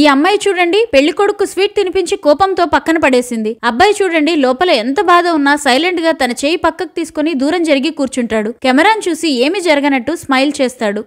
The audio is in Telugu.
ఈ అమ్మాయి చూడండి పెళ్లి కొడుకు స్వీట్ తినిపించి కోపంతో పక్కన పడేసింది అబ్బాయి చూడండి లోపల ఎంత బాధ ఉన్నా సైలెంట్ గా తన చేయి పక్కకు తీసుకుని దూరం జరిగి కూర్చుంటాడు కెమెరాను చూసి ఏమి జరగనట్టు స్మైల్ చేస్తాడు